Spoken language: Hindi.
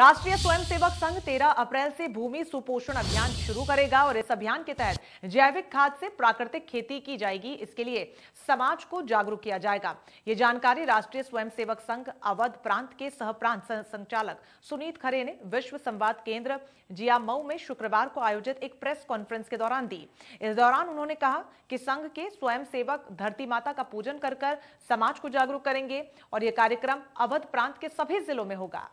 राष्ट्रीय स्वयंसेवक संघ 13 अप्रैल से भूमि सुपोषण अभियान शुरू करेगा और इस अभियान के तहत जैविक खाद से प्राकृतिक खेती की जाएगी इसके लिए समाज को जागरूक किया जाएगा ये जानकारी राष्ट्रीय स्वयंसेवक संघ अवध प्रांत के सह प्रांत संचालक सुनीत खरे ने विश्व संवाद केंद्र जिया मऊ में शुक्रवार को आयोजित एक प्रेस कॉन्फ्रेंस के दौरान दी इस दौरान उन्होंने कहा कि संघ के स्वयंसेवक धरती माता का पूजन कर समाज को जागरूक करेंगे और यह कार्यक्रम अवध प्रांत के सभी जिलों में होगा